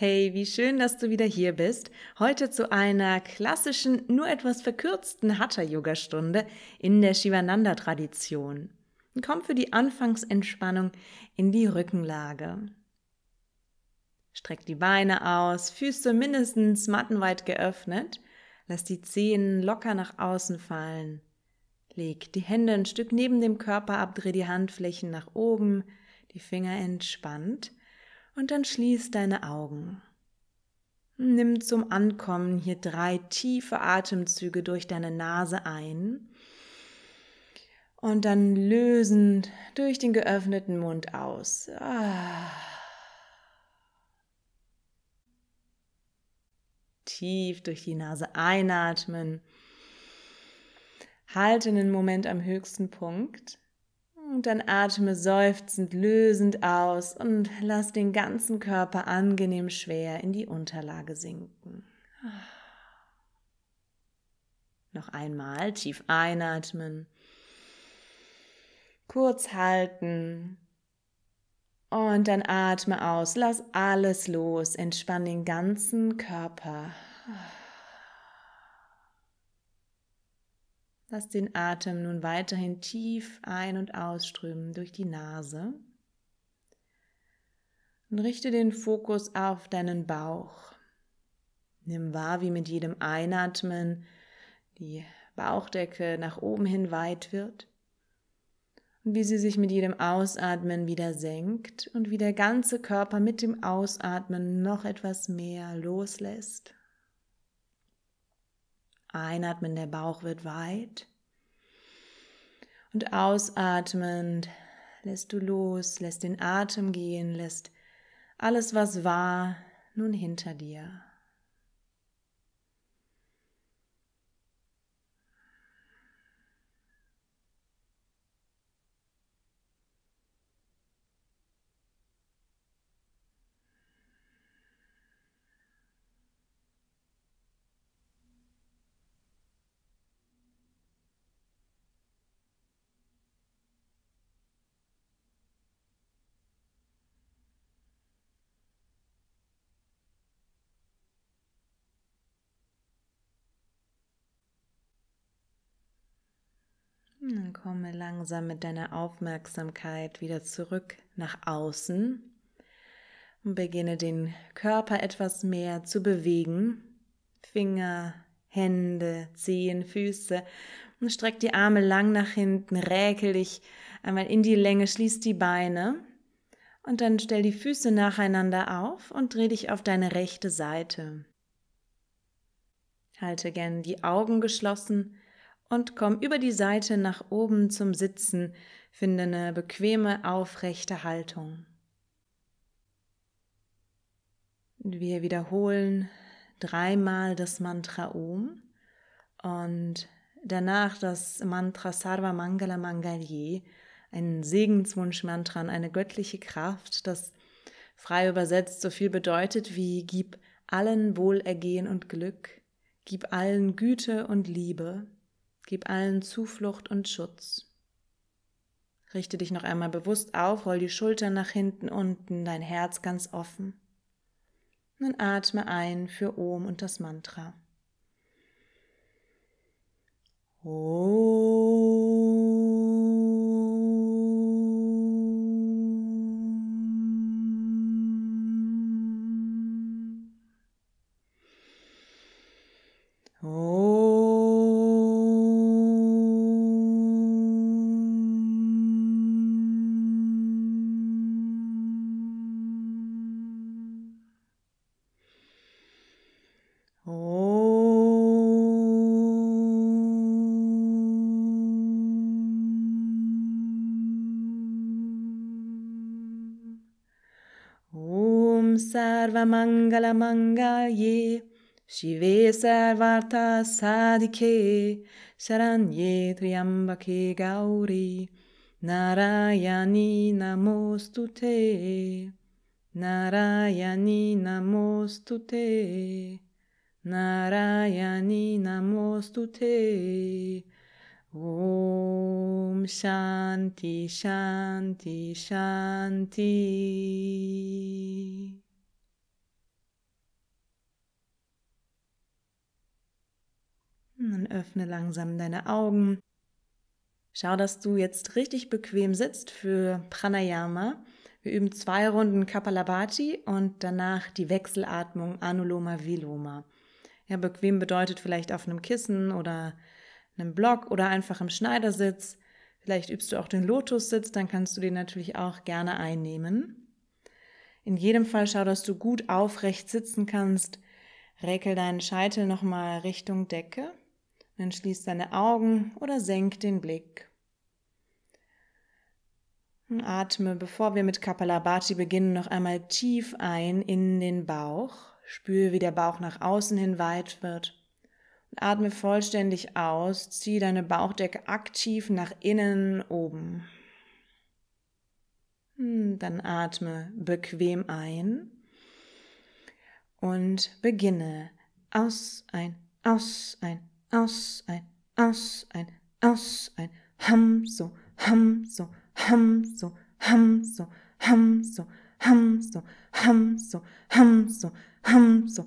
Hey, wie schön, dass du wieder hier bist. Heute zu einer klassischen, nur etwas verkürzten Hatha-Yoga-Stunde in der Shivananda-Tradition. Komm für die Anfangsentspannung in die Rückenlage. Streck die Beine aus, Füße mindestens mattenweit geöffnet, lass die Zehen locker nach außen fallen. Leg die Hände ein Stück neben dem Körper ab, dreh die Handflächen nach oben, die Finger entspannt und dann schließ deine Augen. Nimm zum Ankommen hier drei tiefe Atemzüge durch deine Nase ein und dann lösend durch den geöffneten Mund aus. Ah. Tief durch die Nase einatmen. Halte einen Moment am höchsten Punkt und dann atme seufzend, lösend aus und lass den ganzen Körper angenehm schwer in die Unterlage sinken. Noch einmal tief einatmen, kurz halten und dann atme aus, lass alles los, entspann den ganzen Körper. Lass den Atem nun weiterhin tief ein- und ausströmen durch die Nase. Und richte den Fokus auf deinen Bauch. Nimm wahr, wie mit jedem Einatmen die Bauchdecke nach oben hin weit wird und wie sie sich mit jedem Ausatmen wieder senkt und wie der ganze Körper mit dem Ausatmen noch etwas mehr loslässt. Einatmen, der Bauch wird weit. Und ausatmend lässt du los, lässt den Atem gehen, lässt alles, was war, nun hinter dir. Und dann komme langsam mit deiner Aufmerksamkeit wieder zurück nach außen und beginne den Körper etwas mehr zu bewegen. Finger, Hände, Zehen, Füße und streck die Arme lang nach hinten, räkel dich einmal in die Länge, schließ die Beine und dann stell die Füße nacheinander auf und dreh dich auf deine rechte Seite. Halte gern die Augen geschlossen und komm über die Seite nach oben zum Sitzen, finde eine bequeme, aufrechte Haltung. wir wiederholen dreimal das Mantra Om und danach das Mantra Sarva Mangala Mangalye, ein Segenswunsch-Mantra an eine göttliche Kraft, das frei übersetzt so viel bedeutet wie gib allen Wohlergehen und Glück, gib allen Güte und Liebe, Gib allen Zuflucht und Schutz. Richte dich noch einmal bewusst auf, roll die Schultern nach hinten unten, dein Herz ganz offen. Nun atme ein für Ohm und das Mantra. Oh. Mangala Mangalamangalamangaye Shive Sarvartha Sadike Saranye Triambake Gauri Narayani Namostute Narayani Namostute Narayani Namostute Om Shanti Shanti Shanti Dann öffne langsam deine Augen. Schau, dass du jetzt richtig bequem sitzt für Pranayama. Wir üben zwei Runden Kapalabhati und danach die Wechselatmung Anuloma Viloma. Ja, bequem bedeutet vielleicht auf einem Kissen oder einem Block oder einfach im Schneidersitz. Vielleicht übst du auch den Lotussitz, dann kannst du den natürlich auch gerne einnehmen. In jedem Fall schau, dass du gut aufrecht sitzen kannst. Räkel deinen Scheitel nochmal Richtung Decke. Dann schließ deine Augen oder senk den Blick. Und atme, bevor wir mit Kapalabhati beginnen, noch einmal tief ein in den Bauch. Spüre, wie der Bauch nach außen hin weit wird. Und atme vollständig aus. Zieh deine Bauchdecke aktiv nach innen oben. Und dann atme bequem ein und beginne aus, ein, aus, ein, aus, ein, aus, ein, aus, ein, ham so, ham so, ham so, ham so, ham so, ham so, ham so, ham so, ham so, ham so, ham so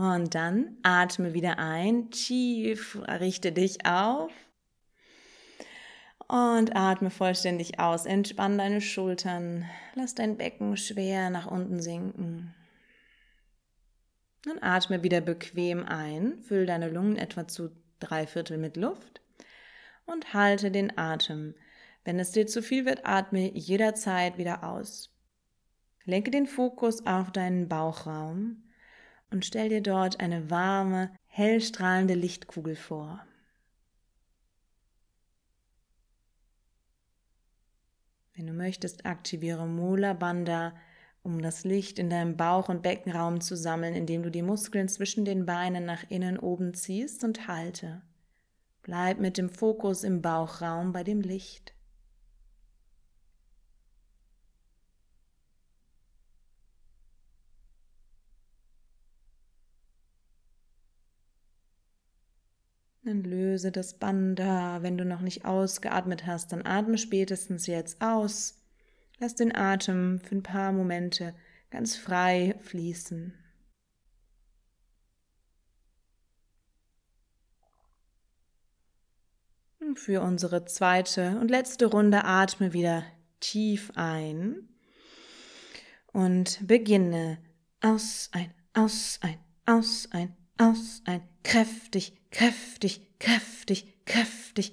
Und dann atme wieder ein, tief, richte dich auf. Und atme vollständig aus, entspann deine Schultern, lass dein Becken schwer nach unten sinken. Dann atme wieder bequem ein, füll deine Lungen etwa zu drei Viertel mit Luft und halte den Atem. Wenn es dir zu viel wird, atme jederzeit wieder aus. Lenke den Fokus auf deinen Bauchraum und stell dir dort eine warme, hellstrahlende Lichtkugel vor. Wenn du möchtest, aktiviere Mola Banda, um das Licht in deinem Bauch- und Beckenraum zu sammeln, indem du die Muskeln zwischen den Beinen nach innen oben ziehst und halte. Bleib mit dem Fokus im Bauchraum bei dem Licht. löse das Banda. Wenn du noch nicht ausgeatmet hast, dann atme spätestens jetzt aus. Lass den Atem für ein paar Momente ganz frei fließen. Und für unsere zweite und letzte Runde atme wieder tief ein und beginne aus ein, aus ein, aus ein, aus ein, kräftig kräftig, kräftig, kräftig,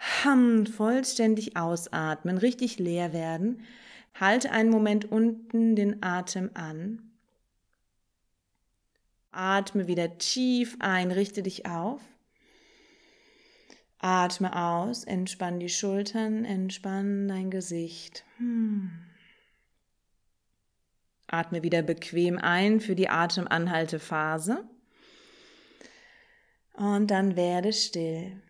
vollständig ausatmen, richtig leer werden. Halte einen Moment unten den Atem an. Atme wieder tief ein, richte dich auf. Atme aus, entspann die Schultern, entspann dein Gesicht. Hm. Atme wieder bequem ein für die Atemanhaltephase. Und dann werde still.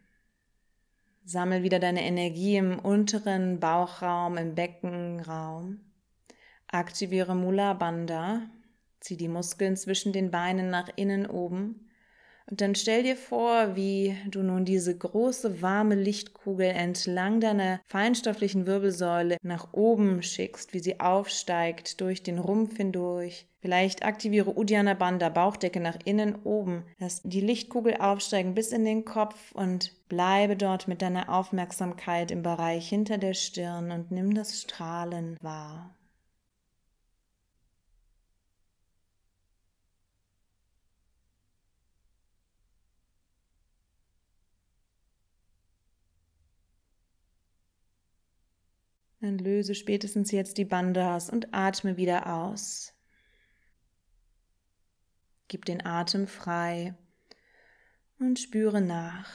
Sammel wieder deine Energie im unteren Bauchraum, im Beckenraum. Aktiviere Mula Bandha. Zieh die Muskeln zwischen den Beinen nach innen oben und dann stell dir vor, wie du nun diese große warme Lichtkugel entlang deiner feinstofflichen Wirbelsäule nach oben schickst, wie sie aufsteigt, durch den Rumpf hindurch. Vielleicht aktiviere Uddiyana Banda Bauchdecke nach innen oben. Lass die Lichtkugel aufsteigen bis in den Kopf und bleibe dort mit deiner Aufmerksamkeit im Bereich hinter der Stirn und nimm das Strahlen wahr. Dann löse spätestens jetzt die Bande aus und atme wieder aus. Gib den Atem frei und spüre nach.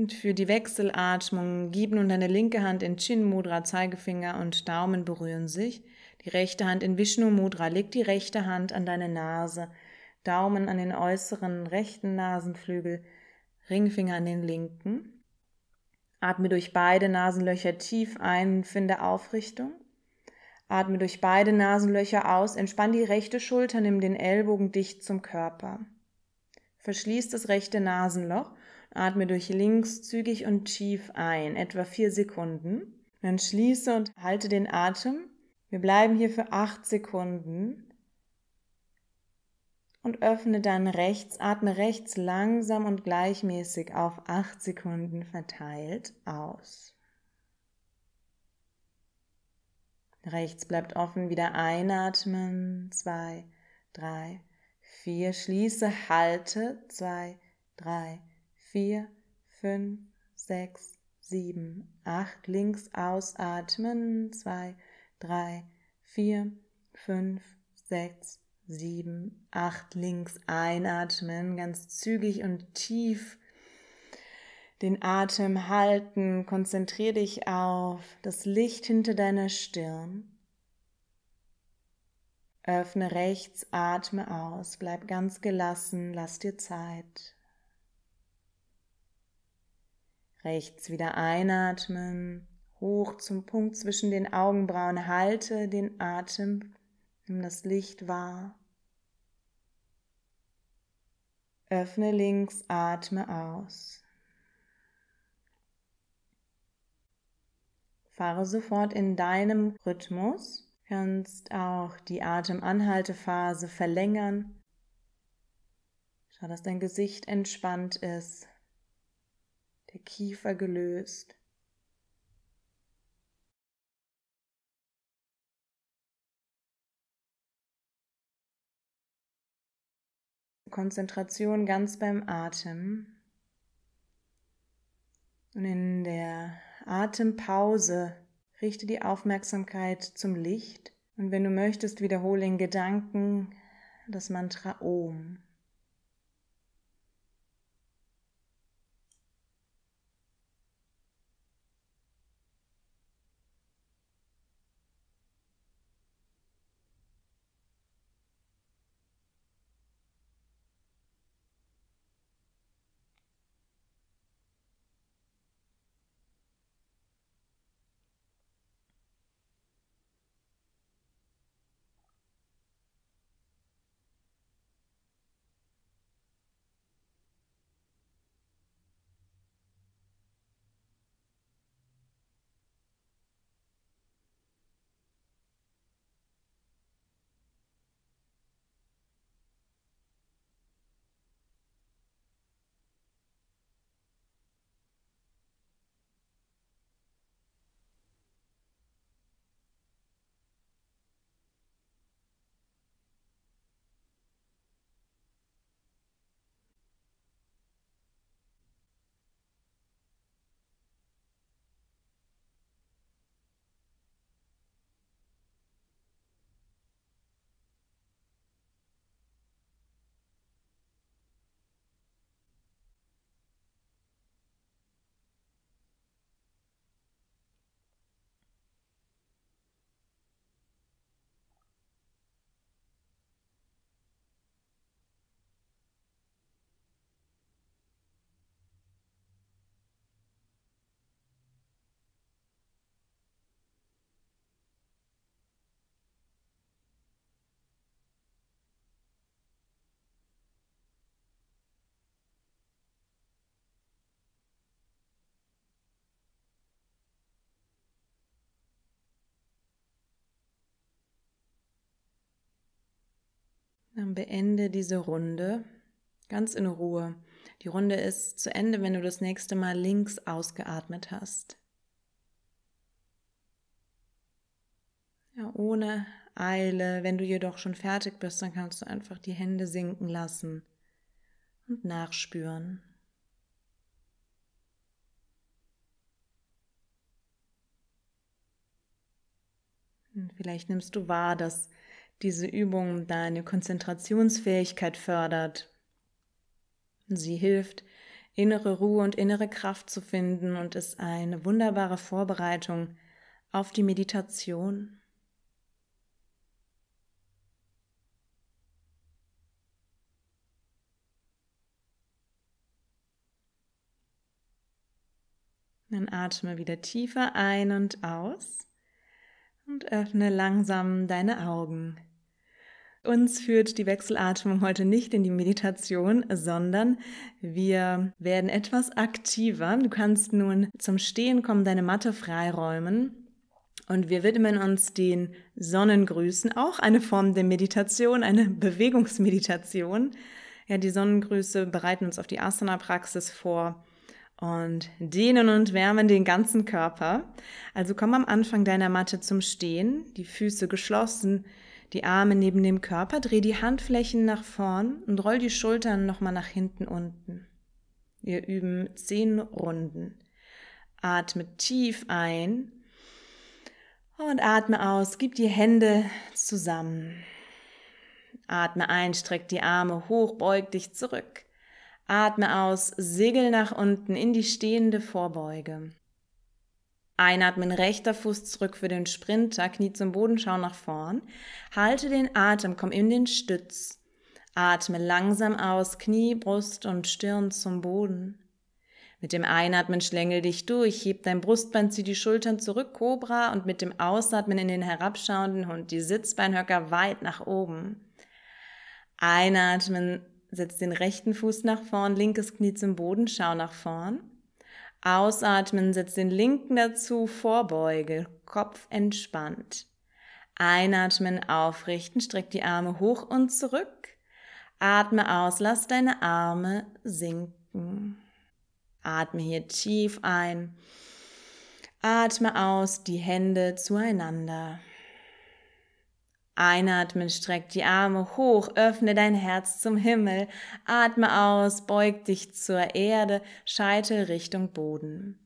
Und für die Wechselatmung gib nun deine linke Hand in Chin Mudra, Zeigefinger und Daumen berühren sich. Die rechte Hand in Vishnu Mudra. Leg die rechte Hand an deine Nase. Daumen an den äußeren rechten Nasenflügel. Ringfinger an den linken. Atme durch beide Nasenlöcher tief ein, finde Aufrichtung. Atme durch beide Nasenlöcher aus, entspann die rechte Schulter, nimm den Ellbogen dicht zum Körper. Verschließ das rechte Nasenloch Atme durch links zügig und tief ein, etwa vier Sekunden. Dann schließe und halte den Atem. Wir bleiben hier für acht Sekunden. Und öffne dann rechts, atme rechts langsam und gleichmäßig auf acht Sekunden verteilt aus. Rechts bleibt offen, wieder einatmen, zwei, drei, vier, schließe, halte, zwei, drei, 4, 5, 6, 7, 8. Links ausatmen. 2, 3, 4, 5, 6, 7, 8. Links einatmen. Ganz zügig und tief den Atem halten, Konzentrier dich auf das Licht hinter deiner Stirn. Öffne rechts, atme aus, bleib ganz gelassen, lass dir Zeit. Rechts wieder einatmen, hoch zum Punkt zwischen den Augenbrauen, halte den Atem, nimm das Licht wahr. Öffne links, atme aus. Fahre sofort in deinem Rhythmus, kannst auch die Atemanhaltephase verlängern. Schau, dass dein Gesicht entspannt ist der Kiefer gelöst. Konzentration ganz beim Atem. Und in der Atempause richte die Aufmerksamkeit zum Licht. Und wenn du möchtest, wiederhole in Gedanken das Mantra Om. Dann ähm, beende diese Runde ganz in Ruhe. Die Runde ist zu Ende, wenn du das nächste Mal links ausgeatmet hast. Ja, ohne Eile. Wenn du jedoch schon fertig bist, dann kannst du einfach die Hände sinken lassen und nachspüren. Und hm, vielleicht nimmst du wahr, dass diese Übung deine Konzentrationsfähigkeit fördert. Sie hilft, innere Ruhe und innere Kraft zu finden und ist eine wunderbare Vorbereitung auf die Meditation. Dann atme wieder tiefer ein und aus und öffne langsam deine Augen. Uns führt die Wechselatmung heute nicht in die Meditation, sondern wir werden etwas aktiver. Du kannst nun zum Stehen kommen, deine Matte freiräumen und wir widmen uns den Sonnengrüßen, auch eine Form der Meditation, eine Bewegungsmeditation. Ja, die Sonnengrüße bereiten uns auf die Asana-Praxis vor und dehnen und wärmen den ganzen Körper. Also komm am Anfang deiner Matte zum Stehen, die Füße geschlossen, die Arme neben dem Körper, dreh die Handflächen nach vorn und roll die Schultern nochmal nach hinten unten. Wir üben zehn Runden. Atme tief ein und atme aus. Gib die Hände zusammen. Atme ein, streck die Arme hoch, beug dich zurück. Atme aus, segel nach unten in die stehende Vorbeuge. Einatmen, rechter Fuß zurück für den Sprinter, Knie zum Boden, schau nach vorn. Halte den Atem, komm in den Stütz. Atme langsam aus, Knie, Brust und Stirn zum Boden. Mit dem Einatmen schlängel dich durch, heb dein Brustbein, zieh die Schultern zurück, Cobra, und mit dem Ausatmen in den herabschauenden Hund, die Sitzbeinhöcker weit nach oben. Einatmen, setz den rechten Fuß nach vorn, linkes Knie zum Boden, schau nach vorn. Ausatmen, setz den linken dazu, Vorbeuge, Kopf entspannt. Einatmen, aufrichten, streck die Arme hoch und zurück. Atme aus, lass deine Arme sinken. Atme hier tief ein. Atme aus, die Hände zueinander. Einatmen, streck die Arme hoch, öffne dein Herz zum Himmel, atme aus, beug dich zur Erde, scheite Richtung Boden.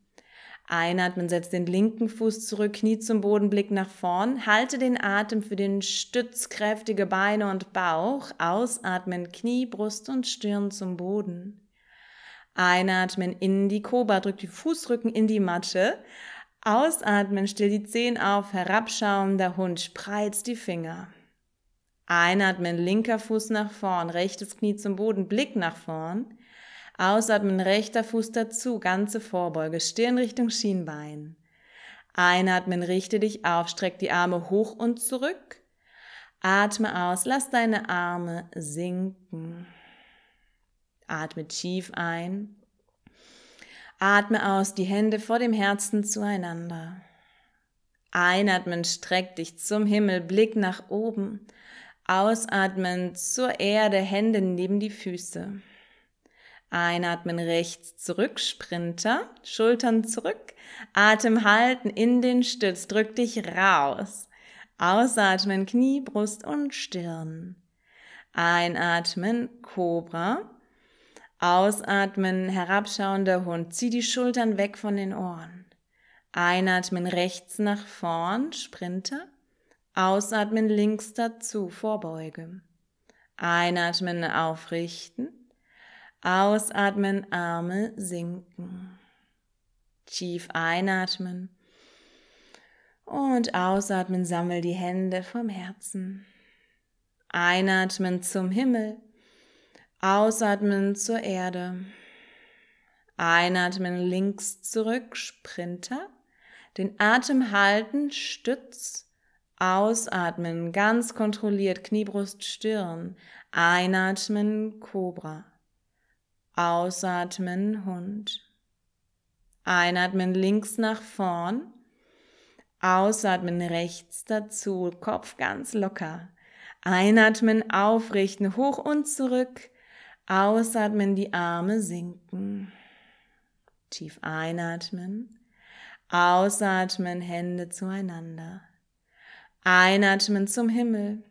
Einatmen, setz den linken Fuß zurück, Knie zum Boden, Blick nach vorn, halte den Atem für den Stütz, kräftige Beine und Bauch, ausatmen, Knie, Brust und Stirn zum Boden. Einatmen in die Koba, drück die Fußrücken in die Matte. Ausatmen, still die Zehen auf, herabschauender Hund, spreizt die Finger. Einatmen, linker Fuß nach vorn, rechtes Knie zum Boden, Blick nach vorn. Ausatmen, rechter Fuß dazu, ganze Vorbeuge, Stirn Richtung Schienbein. Einatmen, richte dich auf, streck die Arme hoch und zurück. Atme aus, lass deine Arme sinken. Atme tief ein Atme aus, die Hände vor dem Herzen zueinander. Einatmen, streck dich zum Himmel, Blick nach oben. Ausatmen zur Erde, Hände neben die Füße. Einatmen rechts zurück, Sprinter, Schultern zurück, Atem halten in den Stütz, drück dich raus. Ausatmen, Knie, Brust und Stirn. Einatmen, Cobra, Ausatmen, herabschauender Hund, zieh die Schultern weg von den Ohren. Einatmen rechts nach vorn, Sprinter. Ausatmen links dazu, Vorbeuge. Einatmen aufrichten. Ausatmen, Arme sinken. Tief einatmen. Und ausatmen, sammel die Hände vom Herzen. Einatmen zum Himmel. Ausatmen zur Erde. Einatmen links zurück, Sprinter. Den Atem halten, Stütz. Ausatmen, ganz kontrolliert, Knie, Brust, Stirn. Einatmen, Cobra. Ausatmen, Hund. Einatmen links nach vorn. Ausatmen rechts dazu, Kopf ganz locker. Einatmen aufrichten, hoch und zurück. Ausatmen, die Arme sinken. Tief einatmen. Ausatmen, Hände zueinander. Einatmen zum Himmel.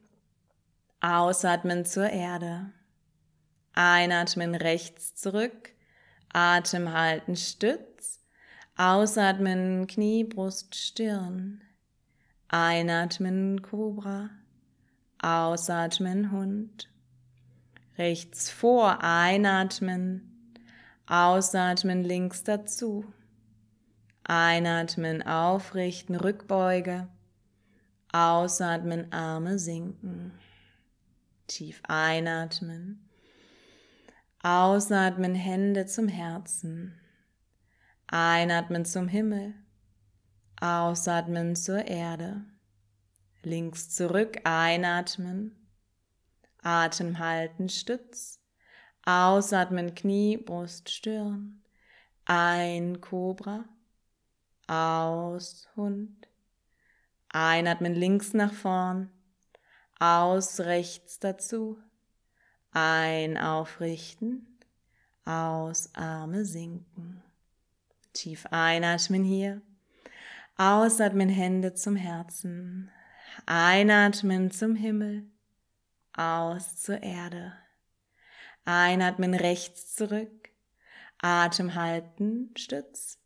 Ausatmen zur Erde. Einatmen rechts zurück. Atem halten, stütz. Ausatmen, Knie, Brust, Stirn. Einatmen, Cobra. Ausatmen, Hund rechts vor einatmen, ausatmen links dazu. Einatmen, aufrichten, Rückbeuge. Ausatmen, Arme sinken. Tief einatmen. Ausatmen, Hände zum Herzen. Einatmen zum Himmel. Ausatmen zur Erde. Links zurück einatmen. Atem halten, Stütz. Ausatmen, Knie, Brust, Stirn. Ein Cobra. Aus, Hund. Einatmen links nach vorn. Aus rechts dazu. Ein aufrichten. Aus Arme sinken. Tief einatmen hier. Ausatmen Hände zum Herzen. Einatmen zum Himmel aus zur Erde. Einatmen rechts zurück, Atem halten, stütz.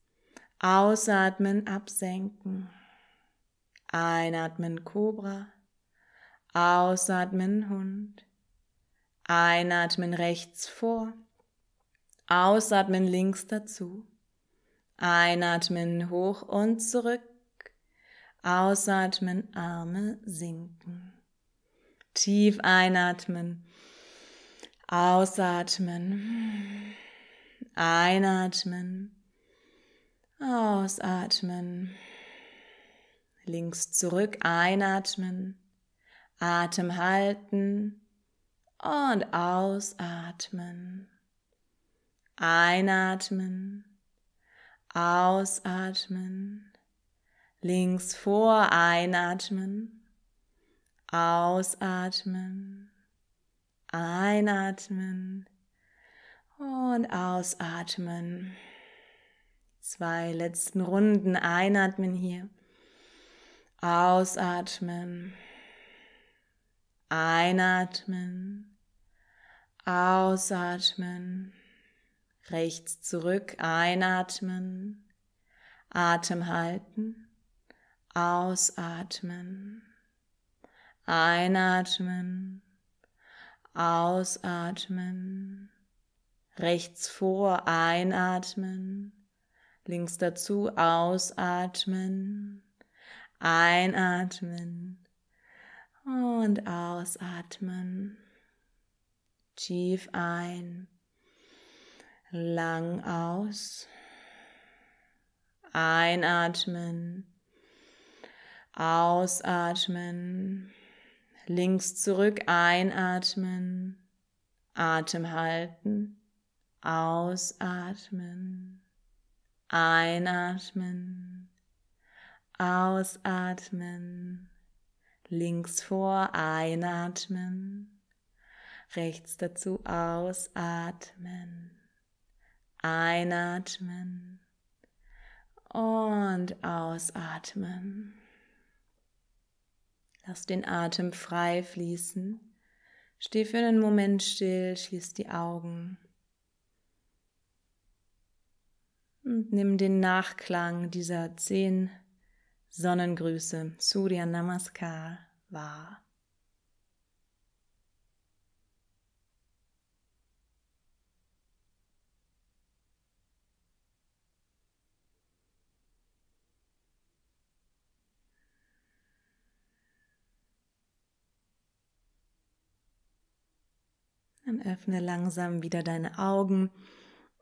Ausatmen, absenken. Einatmen, Kobra, Ausatmen, Hund. Einatmen rechts vor. Ausatmen links dazu. Einatmen hoch und zurück. Ausatmen, Arme sinken. Tief einatmen, ausatmen, einatmen, ausatmen, links zurück einatmen, Atem halten und ausatmen, einatmen, ausatmen, links vor einatmen, Ausatmen, einatmen und ausatmen. Zwei letzten Runden. Einatmen hier. Ausatmen. Einatmen. Ausatmen. Rechts zurück. Einatmen. Atem halten. Ausatmen. Einatmen, ausatmen, rechts vor einatmen, links dazu ausatmen, einatmen und ausatmen. Tief ein, lang aus, einatmen, ausatmen links zurück einatmen, Atem halten, ausatmen, einatmen, ausatmen, links vor einatmen, rechts dazu ausatmen, einatmen und ausatmen. Lass den Atem frei fließen. Steh für einen Moment still, schließ die Augen. Und nimm den Nachklang dieser zehn Sonnengrüße, Surya Namaskar, wahr. Dann öffne langsam wieder deine Augen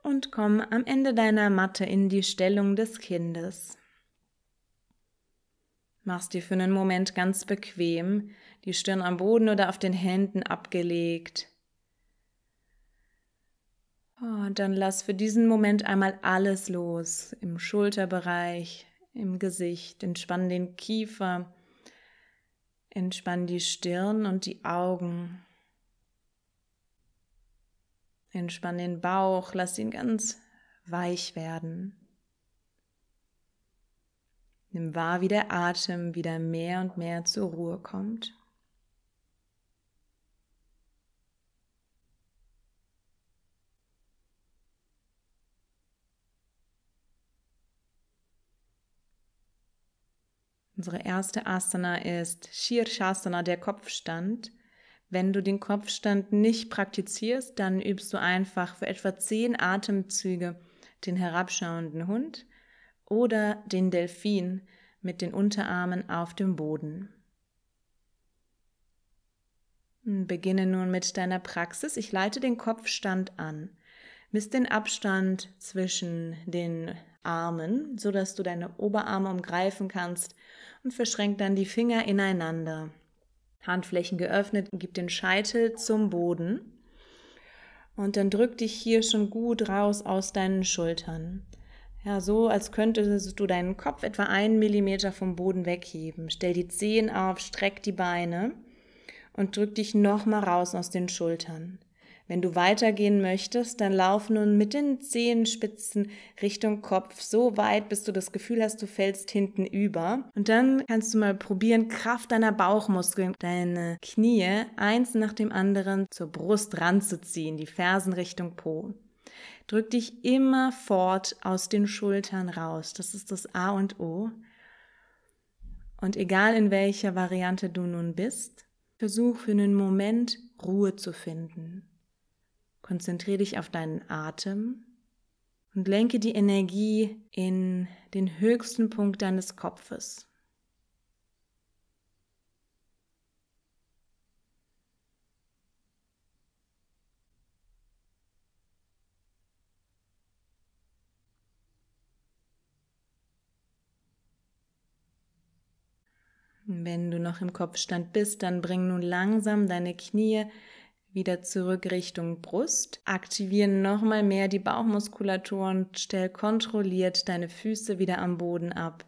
und komm am Ende deiner Matte in die Stellung des Kindes. Machst dir für einen Moment ganz bequem, die Stirn am Boden oder auf den Händen abgelegt. Und oh, dann lass für diesen Moment einmal alles los im Schulterbereich, im Gesicht. Entspann den Kiefer, entspann die Stirn und die Augen. Entspann den Bauch, lass ihn ganz weich werden. Nimm wahr, wie der Atem wieder mehr und mehr zur Ruhe kommt. Unsere erste Asana ist Shirshasana, der Kopfstand. Wenn du den Kopfstand nicht praktizierst, dann übst du einfach für etwa zehn Atemzüge den herabschauenden Hund oder den Delfin mit den Unterarmen auf dem Boden. Beginne nun mit deiner Praxis. Ich leite den Kopfstand an. Miss den Abstand zwischen den Armen, sodass du deine Oberarme umgreifen kannst und verschränk dann die Finger ineinander. Handflächen geöffnet, gib den Scheitel zum Boden und dann drück dich hier schon gut raus aus deinen Schultern. Ja, so als könntest du deinen Kopf etwa einen Millimeter vom Boden wegheben. Stell die Zehen auf, streck die Beine und drück dich nochmal raus aus den Schultern. Wenn du weitergehen möchtest, dann lauf nun mit den Zehenspitzen Richtung Kopf so weit, bis du das Gefühl hast, du fällst hinten über. Und dann kannst du mal probieren, Kraft deiner Bauchmuskeln, deine Knie eins nach dem anderen zur Brust ranzuziehen, die Fersen Richtung Po. Drück dich immer fort aus den Schultern raus. Das ist das A und O. Und egal in welcher Variante du nun bist, versuch für einen Moment Ruhe zu finden. Konzentriere dich auf deinen Atem und lenke die Energie in den höchsten Punkt deines Kopfes. Wenn du noch im Kopfstand bist, dann bring nun langsam deine Knie wieder zurück Richtung Brust. Aktivieren nochmal mehr die Bauchmuskulatur und stell kontrolliert deine Füße wieder am Boden ab.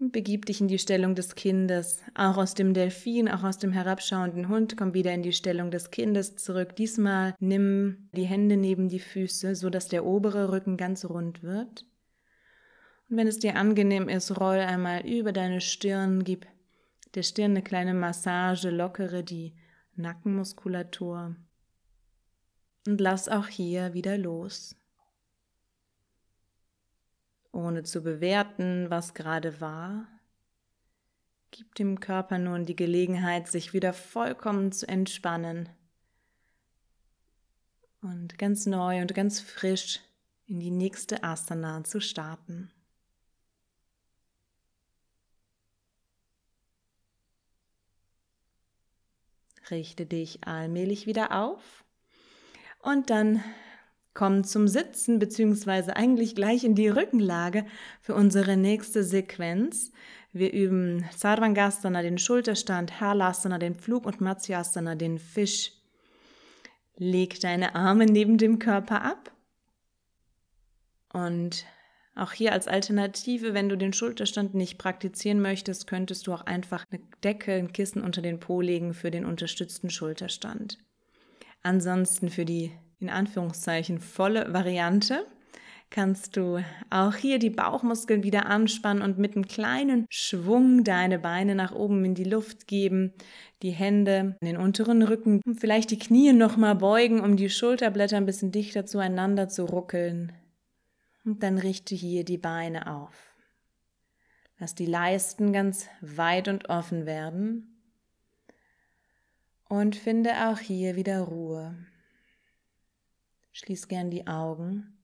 Und begib dich in die Stellung des Kindes. Auch aus dem Delfin, auch aus dem herabschauenden Hund, komm wieder in die Stellung des Kindes zurück. Diesmal nimm die Hände neben die Füße, so dass der obere Rücken ganz rund wird. Und wenn es dir angenehm ist, roll einmal über deine Stirn, gib der Stirn eine kleine Massage, lockere die Nackenmuskulatur und lass auch hier wieder los, ohne zu bewerten, was gerade war. Gib dem Körper nun die Gelegenheit, sich wieder vollkommen zu entspannen und ganz neu und ganz frisch in die nächste Asana zu starten. richte dich allmählich wieder auf und dann komm zum Sitzen beziehungsweise eigentlich gleich in die Rückenlage für unsere nächste Sequenz. Wir üben Sarvangasana, den Schulterstand, Halasana, den Flug und Matsyasana, den Fisch. Leg deine Arme neben dem Körper ab und auch hier als Alternative, wenn du den Schulterstand nicht praktizieren möchtest, könntest du auch einfach eine Decke, ein Kissen unter den Po legen für den unterstützten Schulterstand. Ansonsten für die in Anführungszeichen volle Variante kannst du auch hier die Bauchmuskeln wieder anspannen und mit einem kleinen Schwung deine Beine nach oben in die Luft geben, die Hände in den unteren Rücken und vielleicht die Knie nochmal beugen, um die Schulterblätter ein bisschen dichter zueinander zu ruckeln. Und dann richte hier die Beine auf. Lass die Leisten ganz weit und offen werden. Und finde auch hier wieder Ruhe. Schließ gern die Augen.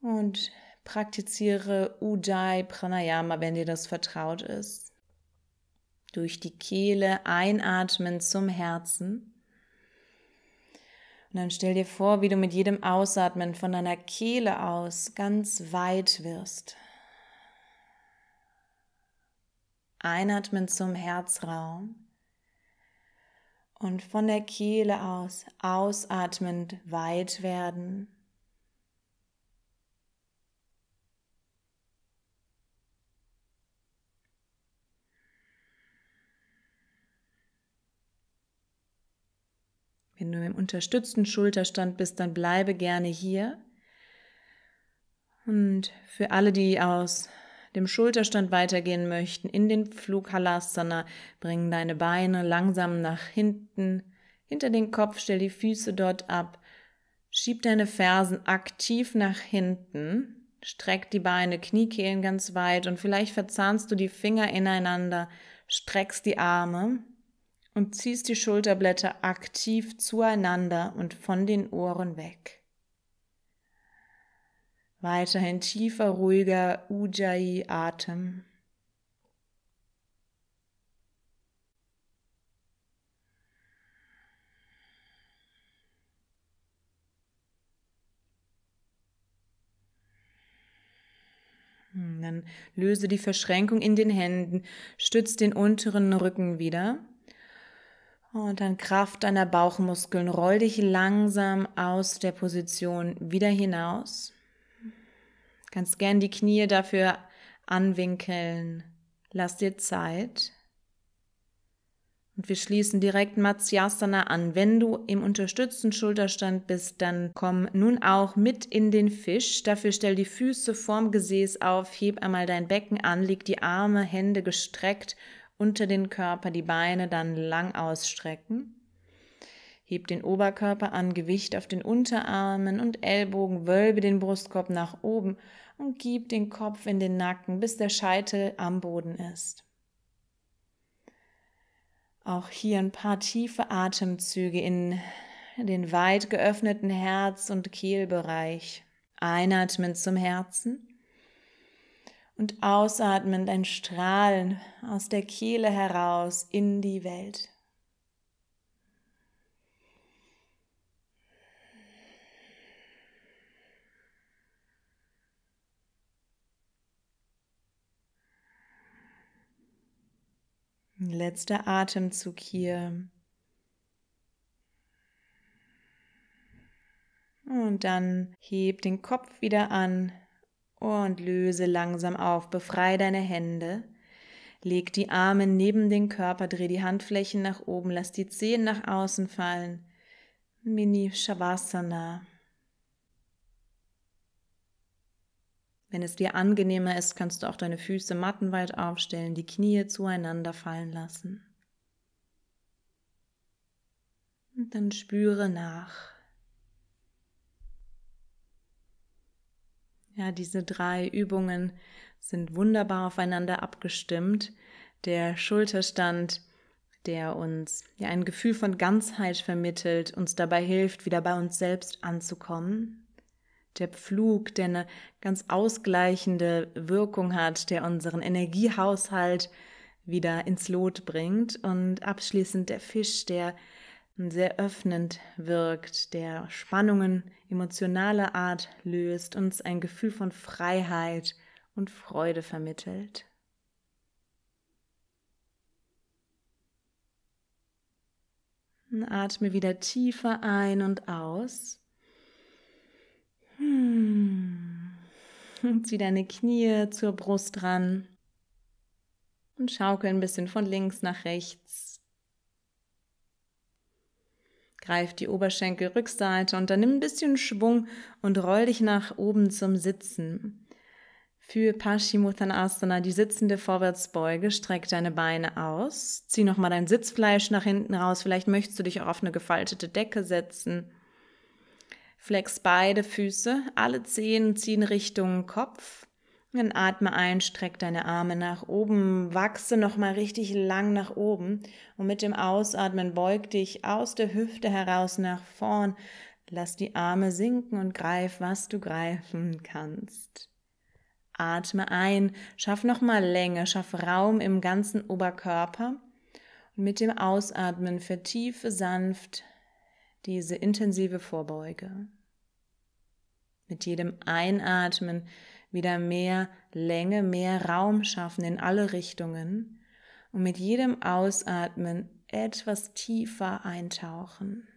Und praktiziere Ujjayi Pranayama, wenn dir das vertraut ist. Durch die Kehle einatmen zum Herzen und dann stell dir vor, wie du mit jedem Ausatmen von deiner Kehle aus ganz weit wirst. Einatmen zum Herzraum und von der Kehle aus ausatmend weit werden Wenn du im unterstützten Schulterstand bist, dann bleibe gerne hier. Und für alle, die aus dem Schulterstand weitergehen möchten, in den Flughalasana, Halasana, bring deine Beine langsam nach hinten, hinter den Kopf, stell die Füße dort ab, schieb deine Fersen aktiv nach hinten, streck die Beine, Kniekehlen ganz weit und vielleicht verzahnst du die Finger ineinander, streckst die Arme und ziehst die Schulterblätter aktiv zueinander und von den Ohren weg. Weiterhin tiefer, ruhiger Ujjayi-Atem. Hm, dann löse die Verschränkung in den Händen, stütz den unteren Rücken wieder und dann Kraft deiner Bauchmuskeln. Roll dich langsam aus der Position wieder hinaus. Kannst gern die Knie dafür anwinkeln. Lass dir Zeit. Und wir schließen direkt Matsyasana an. Wenn du im unterstützten Schulterstand bist, dann komm nun auch mit in den Fisch. Dafür stell die Füße vorm Gesäß auf, heb einmal dein Becken an, leg die Arme, Hände gestreckt unter den Körper, die Beine dann lang ausstrecken. Heb den Oberkörper an, Gewicht auf den Unterarmen und Ellbogen, wölbe den Brustkorb nach oben und gib den Kopf in den Nacken, bis der Scheitel am Boden ist. Auch hier ein paar tiefe Atemzüge in den weit geöffneten Herz- und Kehlbereich. Einatmen zum Herzen und ausatmen ein Strahlen aus der Kehle heraus in die Welt. Letzter Atemzug hier. Und dann heb den Kopf wieder an, und löse langsam auf, befreie deine Hände. Leg die Arme neben den Körper, dreh die Handflächen nach oben, lass die Zehen nach außen fallen. Mini Shavasana. Wenn es dir angenehmer ist, kannst du auch deine Füße mattenweit aufstellen, die Knie zueinander fallen lassen. Und dann spüre nach. Ja, diese drei Übungen sind wunderbar aufeinander abgestimmt. Der Schulterstand, der uns ja ein Gefühl von Ganzheit vermittelt, uns dabei hilft, wieder bei uns selbst anzukommen. Der Pflug, der eine ganz ausgleichende Wirkung hat, der unseren Energiehaushalt wieder ins Lot bringt. Und abschließend der Fisch, der sehr öffnend wirkt, der Spannungen emotionaler Art löst, uns ein Gefühl von Freiheit und Freude vermittelt. Atme wieder tiefer ein und aus. Und hm. zieh deine Knie zur Brust ran und schaukel ein bisschen von links nach rechts Greif die Oberschenkelrückseite und dann nimm ein bisschen Schwung und roll dich nach oben zum Sitzen. Für Paschimottanasana, die sitzende Vorwärtsbeuge, streck deine Beine aus, zieh nochmal dein Sitzfleisch nach hinten raus, vielleicht möchtest du dich auch auf eine gefaltete Decke setzen. Flex beide Füße, alle Zehen ziehen Richtung Kopf, dann atme ein, streck deine Arme nach oben, wachse nochmal richtig lang nach oben und mit dem Ausatmen beug dich aus der Hüfte heraus nach vorn. Lass die Arme sinken und greif, was du greifen kannst. Atme ein, schaff nochmal Länge, schaff Raum im ganzen Oberkörper und mit dem Ausatmen vertiefe sanft diese intensive Vorbeuge. Mit jedem Einatmen wieder mehr Länge, mehr Raum schaffen in alle Richtungen und mit jedem Ausatmen etwas tiefer eintauchen.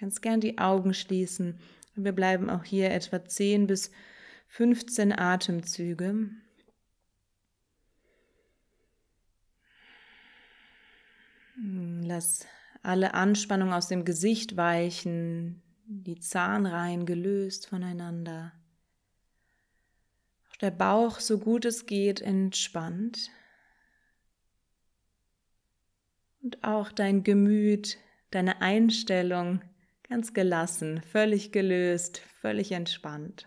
Ganz gern die Augen schließen. Wir bleiben auch hier etwa 10 bis 15 Atemzüge. Lass alle Anspannung aus dem Gesicht weichen, die Zahnreihen gelöst voneinander der Bauch so gut es geht entspannt und auch dein Gemüt, deine Einstellung ganz gelassen, völlig gelöst, völlig entspannt.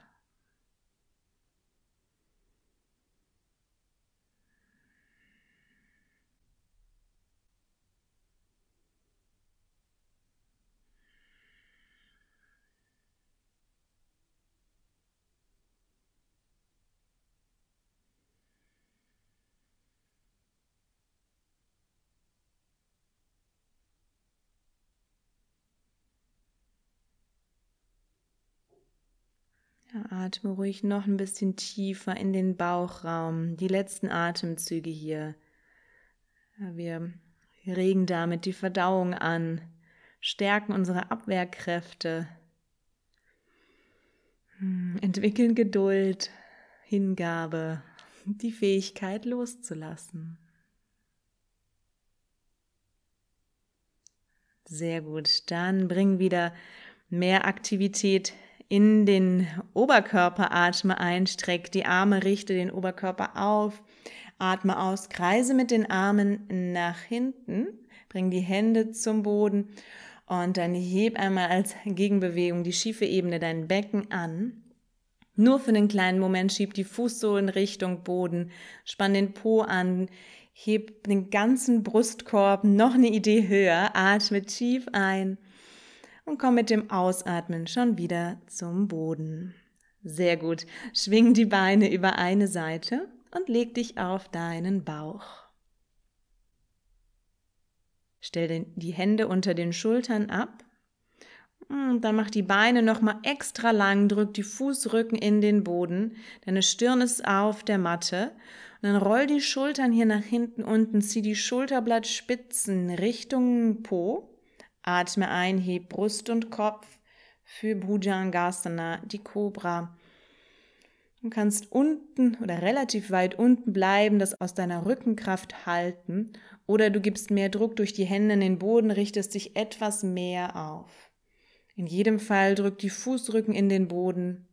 Ja, atme ruhig noch ein bisschen tiefer in den Bauchraum, die letzten Atemzüge hier. wir regen damit die Verdauung an, stärken unsere Abwehrkräfte, hm, entwickeln Geduld, Hingabe, die Fähigkeit loszulassen. Sehr gut, dann bring wieder mehr Aktivität in den Oberkörper atme ein, streck die Arme, richte den Oberkörper auf, atme aus, kreise mit den Armen nach hinten, bring die Hände zum Boden und dann heb einmal als Gegenbewegung die schiefe Ebene dein Becken an. Nur für einen kleinen Moment schieb die Fußsohlen Richtung Boden, spann den Po an, heb den ganzen Brustkorb noch eine Idee höher, atme tief ein und komm mit dem Ausatmen schon wieder zum Boden. Sehr gut. Schwing die Beine über eine Seite und leg dich auf deinen Bauch. Stell die Hände unter den Schultern ab. Und dann mach die Beine nochmal extra lang, drück die Fußrücken in den Boden, deine Stirn ist auf der Matte. Und dann roll die Schultern hier nach hinten unten, zieh die Schulterblattspitzen Richtung Po Atme ein, heb Brust und Kopf für Bhujangasana, die Cobra. Du kannst unten oder relativ weit unten bleiben, das aus deiner Rückenkraft halten oder du gibst mehr Druck durch die Hände in den Boden, richtest dich etwas mehr auf. In jedem Fall drück die Fußrücken in den Boden,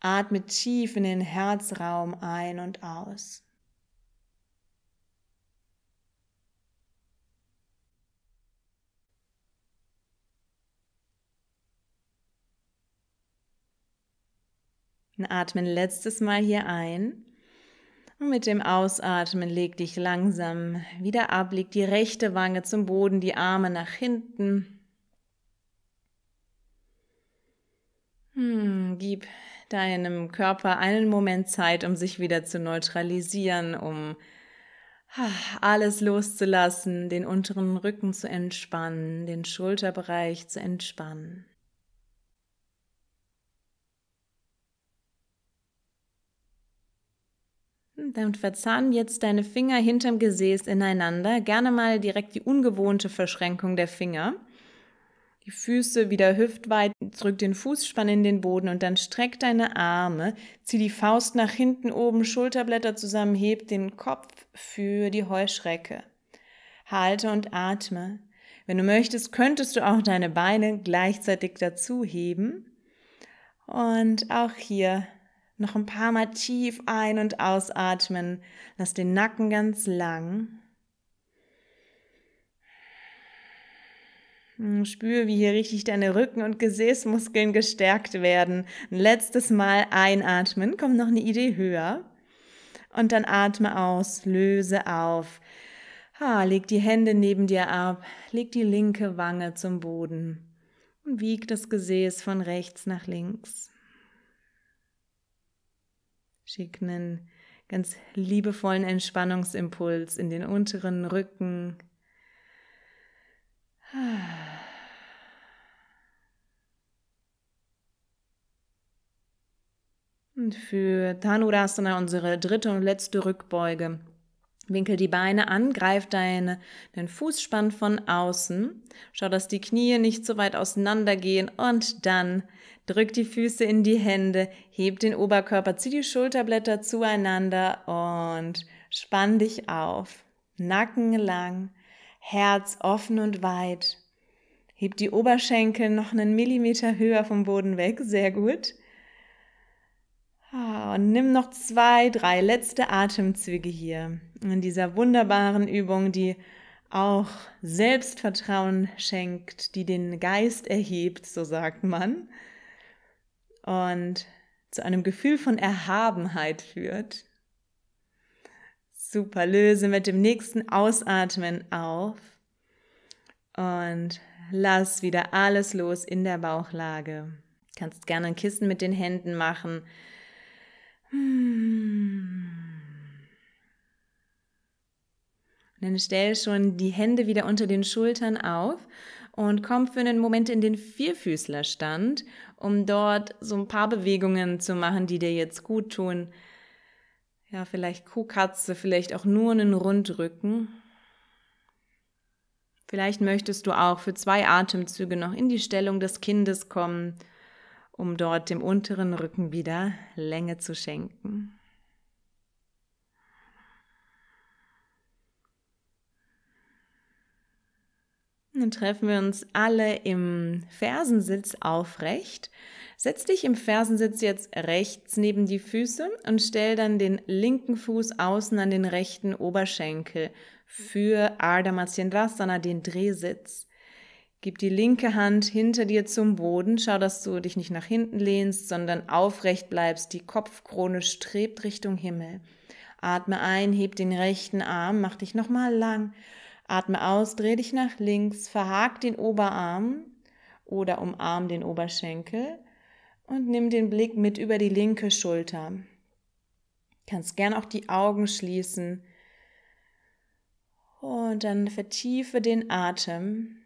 atme tief in den Herzraum ein und aus. Und atme letztes Mal hier ein. Und mit dem Ausatmen leg dich langsam wieder ab, leg die rechte Wange zum Boden, die Arme nach hinten. Hm, gib deinem Körper einen Moment Zeit, um sich wieder zu neutralisieren, um alles loszulassen, den unteren Rücken zu entspannen, den Schulterbereich zu entspannen. Dann verzahn jetzt deine Finger hinterm Gesäß ineinander. Gerne mal direkt die ungewohnte Verschränkung der Finger. Die Füße wieder hüftweit, drück den Fußspann in den Boden und dann streck deine Arme, zieh die Faust nach hinten oben, Schulterblätter zusammen, heb den Kopf für die Heuschrecke. Halte und atme. Wenn du möchtest, könntest du auch deine Beine gleichzeitig dazu heben. Und auch hier noch ein paar Mal tief ein- und ausatmen. Lass den Nacken ganz lang. Hm, spür, wie hier richtig deine Rücken- und Gesäßmuskeln gestärkt werden. Ein letztes Mal einatmen, Kommt noch eine Idee höher. Und dann atme aus, löse auf. Ha, leg die Hände neben dir ab, leg die linke Wange zum Boden und wieg das Gesäß von rechts nach links. Schick einen ganz liebevollen Entspannungsimpuls in den unteren Rücken. Und für Tanurasana, unsere dritte und letzte Rückbeuge, winkel die Beine an, greif deine, deinen Fußspann von außen, schau, dass die Knie nicht so weit auseinandergehen und dann Drück die Füße in die Hände, heb den Oberkörper, zieh die Schulterblätter zueinander und spann dich auf. Nacken lang, Herz offen und weit. Heb die Oberschenkel noch einen Millimeter höher vom Boden weg, sehr gut. Ah, und nimm noch zwei, drei letzte Atemzüge hier in dieser wunderbaren Übung, die auch Selbstvertrauen schenkt, die den Geist erhebt, so sagt man und zu einem Gefühl von Erhabenheit führt. Super, löse mit dem nächsten Ausatmen auf und lass wieder alles los in der Bauchlage. Du kannst gerne ein Kissen mit den Händen machen. Und dann stell schon die Hände wieder unter den Schultern auf und komm für einen Moment in den Vierfüßlerstand um dort so ein paar Bewegungen zu machen, die dir jetzt gut tun. Ja, vielleicht Kuhkatze, vielleicht auch nur einen Rundrücken. Vielleicht möchtest du auch für zwei Atemzüge noch in die Stellung des Kindes kommen, um dort dem unteren Rücken wieder Länge zu schenken. Dann treffen wir uns alle im Fersensitz aufrecht. Setz dich im Fersensitz jetzt rechts neben die Füße und stell dann den linken Fuß außen an den rechten Oberschenkel für Ardha Matsyendrasana, den Drehsitz. Gib die linke Hand hinter dir zum Boden. Schau, dass du dich nicht nach hinten lehnst, sondern aufrecht bleibst. Die Kopfkrone strebt Richtung Himmel. Atme ein, heb den rechten Arm, mach dich nochmal lang Atme aus, dreh dich nach links, verhak den Oberarm oder umarm den Oberschenkel und nimm den Blick mit über die linke Schulter. Kannst gern auch die Augen schließen. Und dann vertiefe den Atem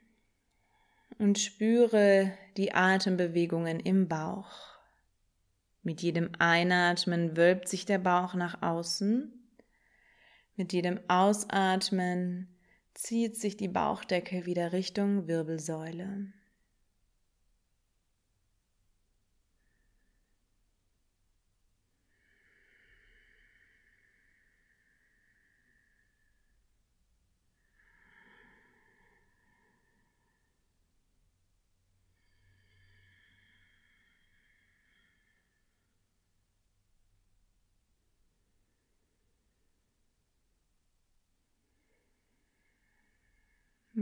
und spüre die Atembewegungen im Bauch. Mit jedem Einatmen wölbt sich der Bauch nach außen. Mit jedem Ausatmen zieht sich die Bauchdecke wieder Richtung Wirbelsäule.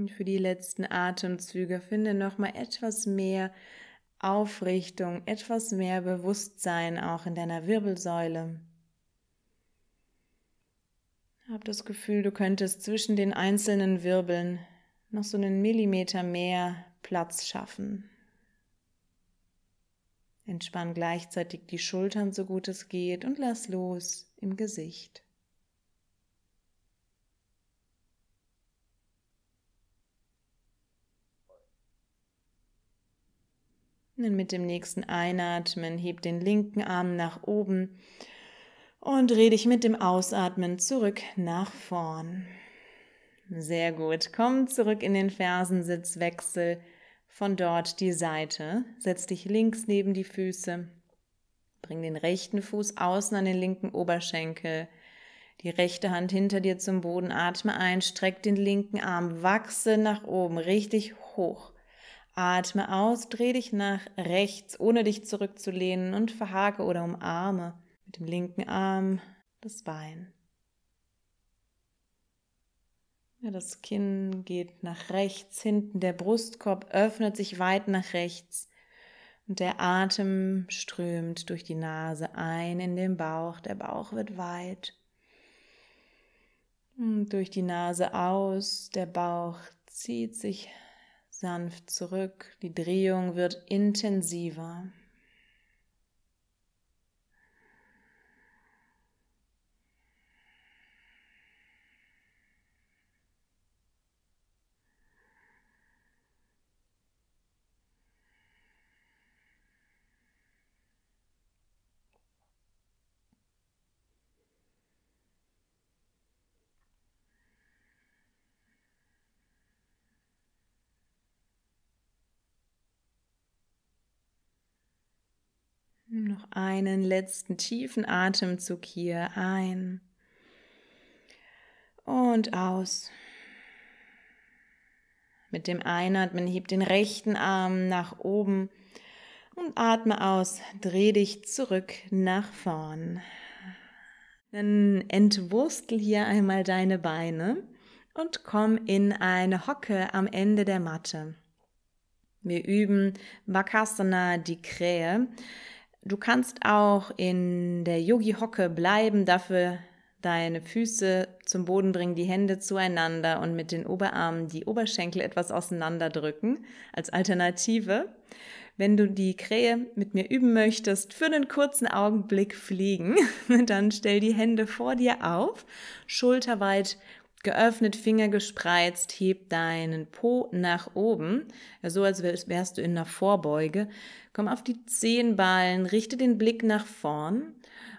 für die letzten Atemzüge finde nochmal etwas mehr Aufrichtung, etwas mehr Bewusstsein auch in deiner Wirbelsäule. Hab das Gefühl, du könntest zwischen den einzelnen Wirbeln noch so einen Millimeter mehr Platz schaffen. Entspann gleichzeitig die Schultern so gut es geht und lass los im Gesicht. Und mit dem nächsten Einatmen heb den linken Arm nach oben und dreh dich mit dem Ausatmen zurück nach vorn. Sehr gut. Komm zurück in den Fersensitzwechsel. Von dort die Seite. Setz dich links neben die Füße. Bring den rechten Fuß außen an den linken Oberschenkel. Die rechte Hand hinter dir zum Boden. Atme ein. Streck den linken Arm. Wachse nach oben. Richtig hoch. Atme aus, dreh dich nach rechts, ohne dich zurückzulehnen und verhake oder umarme mit dem linken Arm das Bein. Ja, das Kinn geht nach rechts, hinten der Brustkorb öffnet sich weit nach rechts und der Atem strömt durch die Nase ein in den Bauch, der Bauch wird weit. Und durch die Nase aus, der Bauch zieht sich sanft zurück. Die Drehung wird intensiver. noch einen letzten tiefen Atemzug hier ein und aus. Mit dem Einatmen hebt den rechten Arm nach oben und atme aus, dreh dich zurück nach vorn. Dann entwurstel hier einmal deine Beine und komm in eine Hocke am Ende der Matte. Wir üben Bakasana, die Krähe. Du kannst auch in der Yogi-Hocke bleiben, dafür deine Füße zum Boden bringen, die Hände zueinander und mit den Oberarmen die Oberschenkel etwas auseinanderdrücken als Alternative. Wenn du die Krähe mit mir üben möchtest, für einen kurzen Augenblick fliegen, dann stell die Hände vor dir auf, schulterweit Geöffnet, Finger gespreizt, heb deinen Po nach oben, so als wärst du in einer Vorbeuge. Komm auf die Zehenballen, richte den Blick nach vorn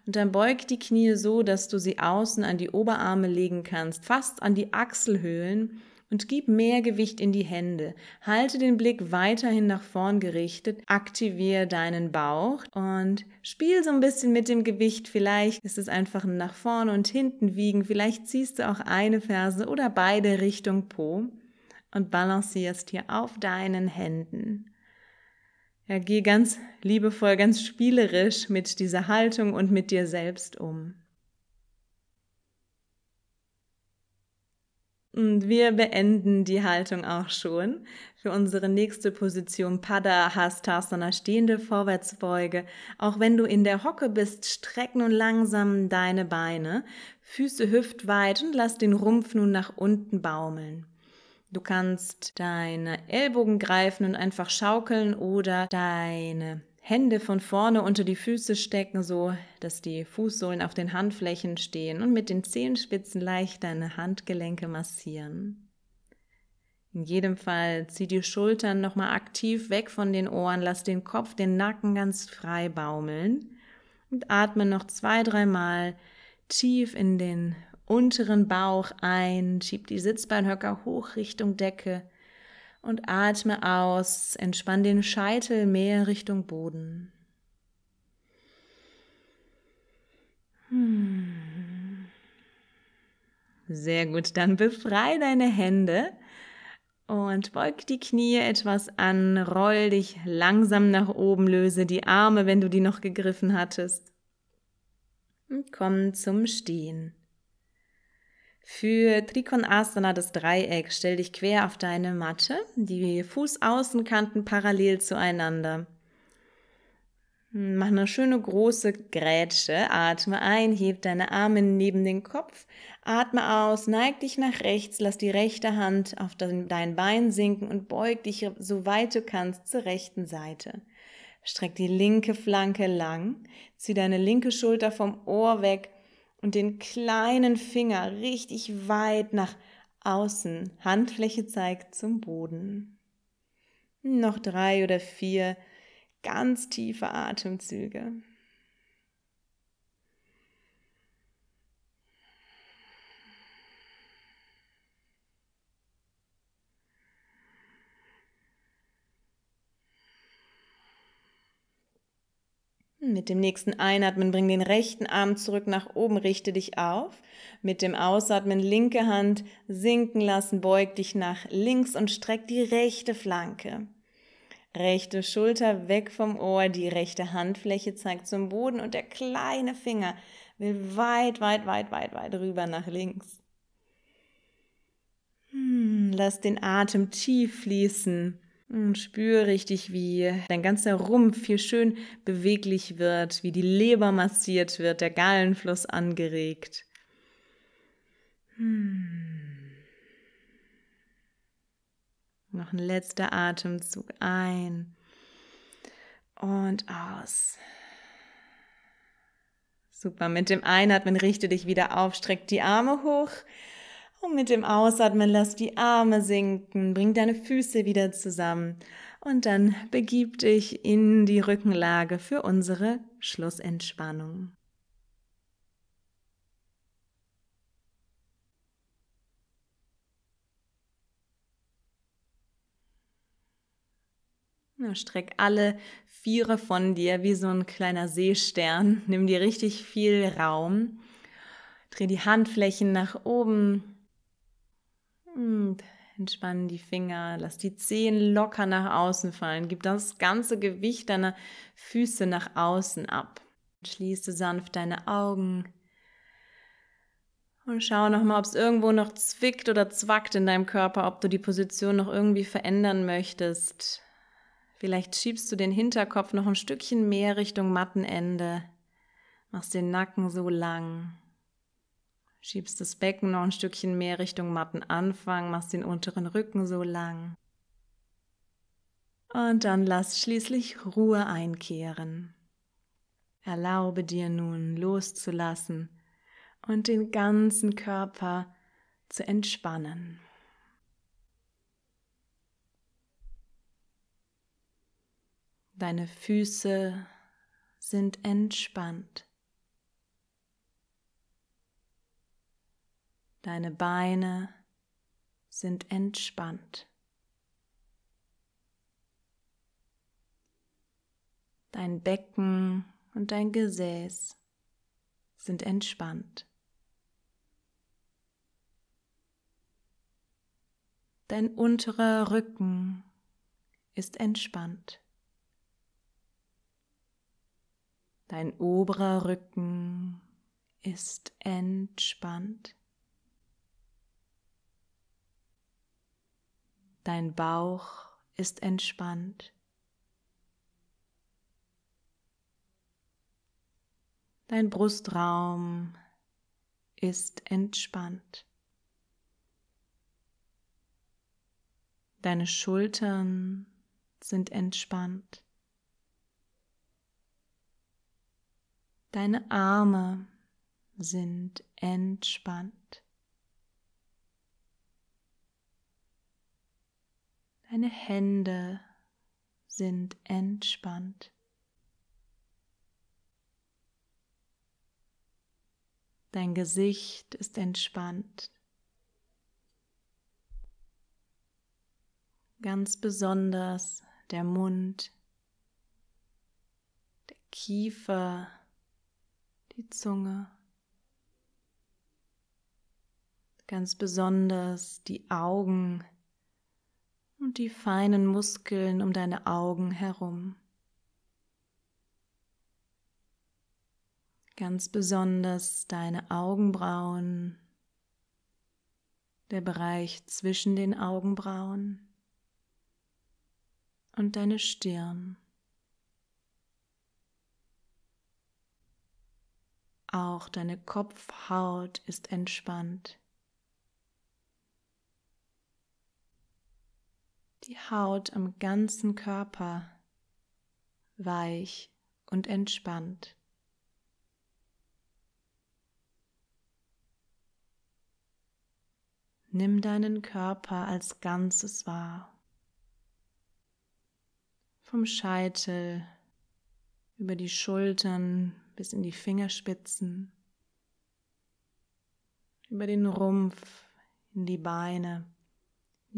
und dann beug die Knie so, dass du sie außen an die Oberarme legen kannst, fast an die Achselhöhlen und gib mehr Gewicht in die Hände. Halte den Blick weiterhin nach vorn gerichtet, aktiviere deinen Bauch und spiel so ein bisschen mit dem Gewicht. Vielleicht ist es einfach ein nach vorn und hinten wiegen, vielleicht ziehst du auch eine Ferse oder beide Richtung Po und balancierst hier auf deinen Händen. Ja, geh ganz liebevoll, ganz spielerisch mit dieser Haltung und mit dir selbst um. Und wir beenden die Haltung auch schon. Für unsere nächste Position Pada Hastasana stehende Vorwärtsbeuge. Auch wenn du in der Hocke bist, streck nun langsam deine Beine, Füße hüftweit und lass den Rumpf nun nach unten baumeln. Du kannst deine Ellbogen greifen und einfach schaukeln oder deine Hände von vorne unter die Füße stecken, so dass die Fußsohlen auf den Handflächen stehen und mit den Zehenspitzen leicht deine Handgelenke massieren. In jedem Fall zieh die Schultern nochmal aktiv weg von den Ohren, lass den Kopf, den Nacken ganz frei baumeln und atme noch zwei, dreimal tief in den unteren Bauch ein, schieb die Sitzbeinhöcker hoch Richtung Decke und atme aus, entspann den Scheitel mehr Richtung Boden. Hm. Sehr gut, dann befrei deine Hände und beug die Knie etwas an, roll dich langsam nach oben, löse die Arme, wenn du die noch gegriffen hattest. Und komm zum Stehen. Für Trikon Asana das Dreieck stell dich quer auf deine Matte, die Fußaußenkanten parallel zueinander. Mach eine schöne große Grätsche, atme ein, heb deine Arme neben den Kopf, atme aus, neig dich nach rechts, lass die rechte Hand auf dein Bein sinken und beug dich so weit du kannst zur rechten Seite. Streck die linke Flanke lang, zieh deine linke Schulter vom Ohr weg und den kleinen Finger richtig weit nach außen, Handfläche zeigt zum Boden. Noch drei oder vier ganz tiefe Atemzüge. Mit dem nächsten Einatmen bring den rechten Arm zurück nach oben, richte dich auf. Mit dem Ausatmen linke Hand sinken lassen, beug dich nach links und streck die rechte Flanke. Rechte Schulter weg vom Ohr, die rechte Handfläche zeigt zum Boden und der kleine Finger will weit, weit, weit, weit, weit rüber nach links. Hm, lass den Atem tief fließen. Und spür richtig, wie dein ganzer Rumpf hier schön beweglich wird, wie die Leber massiert wird, der Gallenfluss angeregt. Hm. Noch ein letzter Atemzug ein und aus. Super, mit dem Einatmen richte dich wieder auf, streck die Arme hoch und mit dem Ausatmen lass die Arme sinken, bring deine Füße wieder zusammen und dann begib dich in die Rückenlage für unsere Schlussentspannung. Streck alle Viere von dir wie so ein kleiner Seestern. Nimm dir richtig viel Raum. Dreh die Handflächen nach oben und hm, entspannen die Finger, lass die Zehen locker nach außen fallen, gib das ganze Gewicht deiner Füße nach außen ab. Schließe sanft deine Augen und schau nochmal, ob es irgendwo noch zwickt oder zwackt in deinem Körper, ob du die Position noch irgendwie verändern möchtest. Vielleicht schiebst du den Hinterkopf noch ein Stückchen mehr Richtung Mattenende, machst den Nacken so lang. Schiebst das Becken noch ein Stückchen mehr Richtung Mattenanfang, machst den unteren Rücken so lang. Und dann lass schließlich Ruhe einkehren. Erlaube dir nun loszulassen und den ganzen Körper zu entspannen. Deine Füße sind entspannt. Deine Beine sind entspannt. Dein Becken und dein Gesäß sind entspannt. Dein unterer Rücken ist entspannt. Dein oberer Rücken ist entspannt. Dein Bauch ist entspannt. Dein Brustraum ist entspannt. Deine Schultern sind entspannt. Deine Arme sind entspannt. Deine Hände sind entspannt. Dein Gesicht ist entspannt. Ganz besonders der Mund, der Kiefer, die Zunge. Ganz besonders die Augen, und die feinen Muskeln um deine Augen herum. Ganz besonders deine Augenbrauen, der Bereich zwischen den Augenbrauen und deine Stirn. Auch deine Kopfhaut ist entspannt. die Haut am ganzen Körper weich und entspannt. Nimm deinen Körper als Ganzes wahr. Vom Scheitel über die Schultern bis in die Fingerspitzen, über den Rumpf in die Beine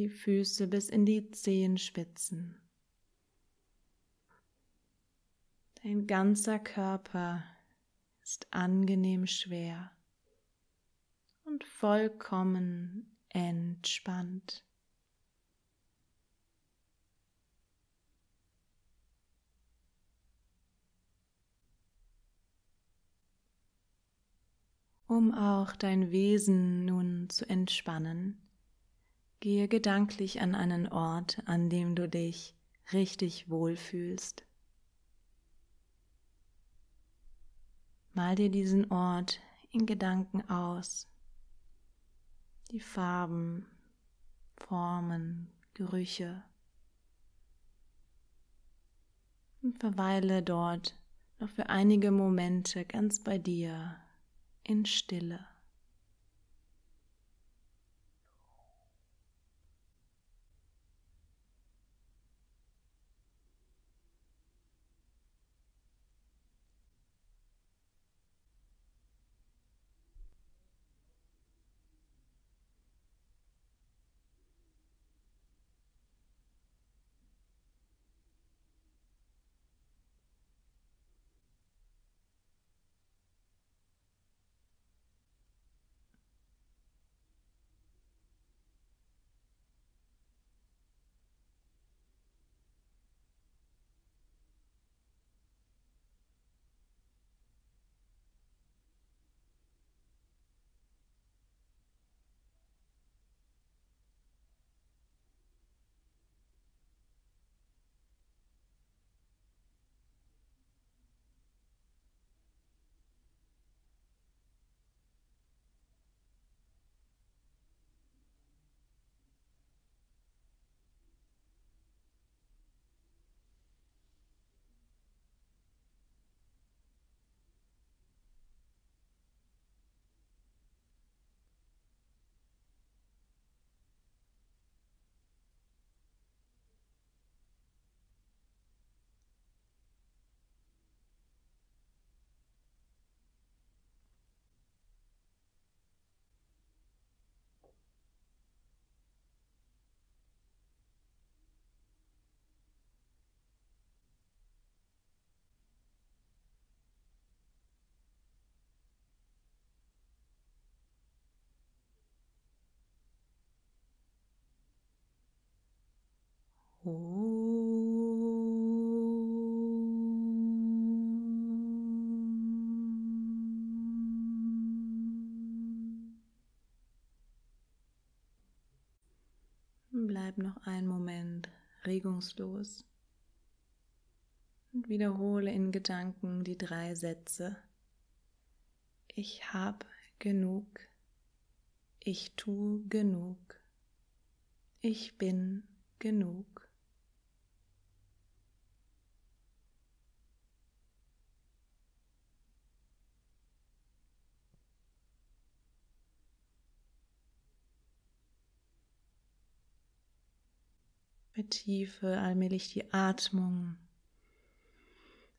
die Füße bis in die Zehenspitzen. Dein ganzer Körper ist angenehm schwer und vollkommen entspannt. Um auch dein Wesen nun zu entspannen, Gehe gedanklich an einen Ort, an dem du dich richtig wohlfühlst. Mal dir diesen Ort in Gedanken aus. Die Farben, Formen, Gerüche. Und verweile dort noch für einige Momente ganz bei dir in Stille. Bleib noch einen Moment regungslos und wiederhole in Gedanken die drei Sätze. Ich habe genug. Ich tue genug. Ich bin genug. Tiefe, allmählich die Atmung.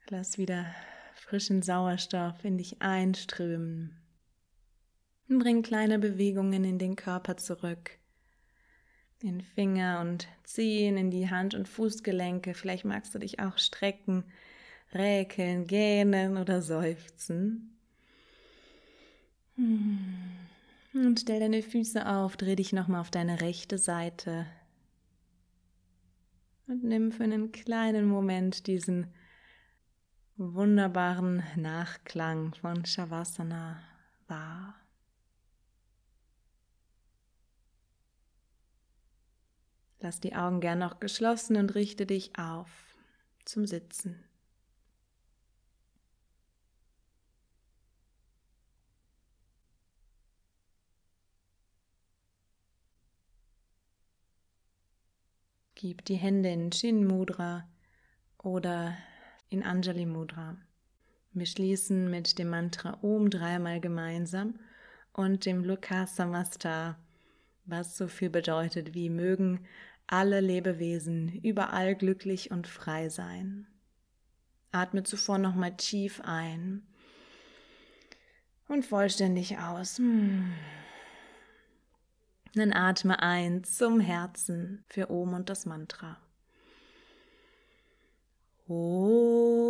Lass wieder frischen Sauerstoff in dich einströmen. Und bring kleine Bewegungen in den Körper zurück. In Finger und Zehen in die Hand- und Fußgelenke. Vielleicht magst du dich auch strecken, räkeln, gähnen oder seufzen. Hm. Und stell deine Füße auf, dreh dich nochmal auf deine rechte Seite und nimm für einen kleinen Moment diesen wunderbaren Nachklang von Shavasana wahr. Lass die Augen gern noch geschlossen und richte dich auf zum Sitzen. Gib die Hände in Chin Mudra oder in Anjali Mudra. Wir schließen mit dem Mantra Om dreimal gemeinsam und dem Lukasamasta, was so viel bedeutet wie mögen alle Lebewesen überall glücklich und frei sein. Atme zuvor nochmal tief ein und vollständig aus. Hmm. Dann atme ein zum Herzen für Om und das Mantra. Om.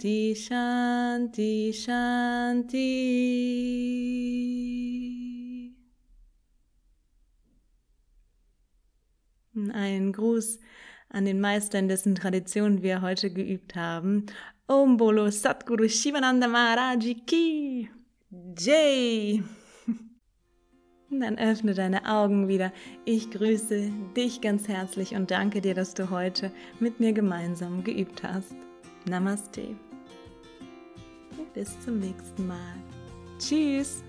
Shanti, Shanti, Shanti. Ein Gruß an den Meister, in dessen Tradition wir heute geübt haben. Om Bolo Satguru Shivananda Maharaji Ki Jay. Dann öffne deine Augen wieder. Ich grüße dich ganz herzlich und danke dir, dass du heute mit mir gemeinsam geübt hast. Namaste. this to mixed mad. Cheers!